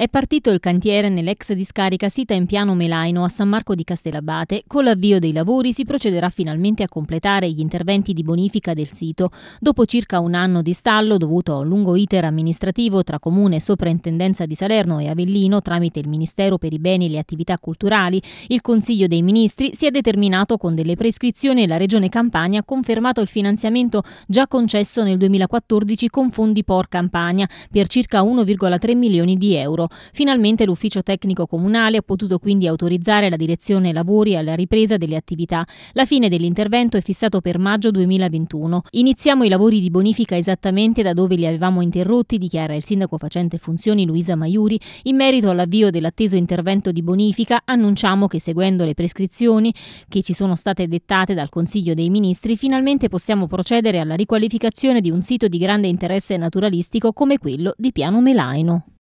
È partito il cantiere nell'ex discarica sita in piano Melaino a San Marco di Castellabate. Con l'avvio dei lavori si procederà finalmente a completare gli interventi di bonifica del sito. Dopo circa un anno di stallo dovuto a un lungo iter amministrativo tra Comune e Soprintendenza di Salerno e Avellino tramite il Ministero per i beni e le attività culturali, il Consiglio dei Ministri si è determinato con delle prescrizioni e la Regione Campania ha confermato il finanziamento già concesso nel 2014 con fondi POR Campania per circa 1,3 milioni di euro. Finalmente l'ufficio tecnico comunale ha potuto quindi autorizzare la direzione lavori alla ripresa delle attività. La fine dell'intervento è fissato per maggio 2021. Iniziamo i lavori di bonifica esattamente da dove li avevamo interrotti, dichiara il sindaco facente funzioni Luisa Maiuri. In merito all'avvio dell'atteso intervento di bonifica annunciamo che seguendo le prescrizioni che ci sono state dettate dal Consiglio dei Ministri finalmente possiamo procedere alla riqualificazione di un sito di grande interesse naturalistico come quello di Piano Melaino.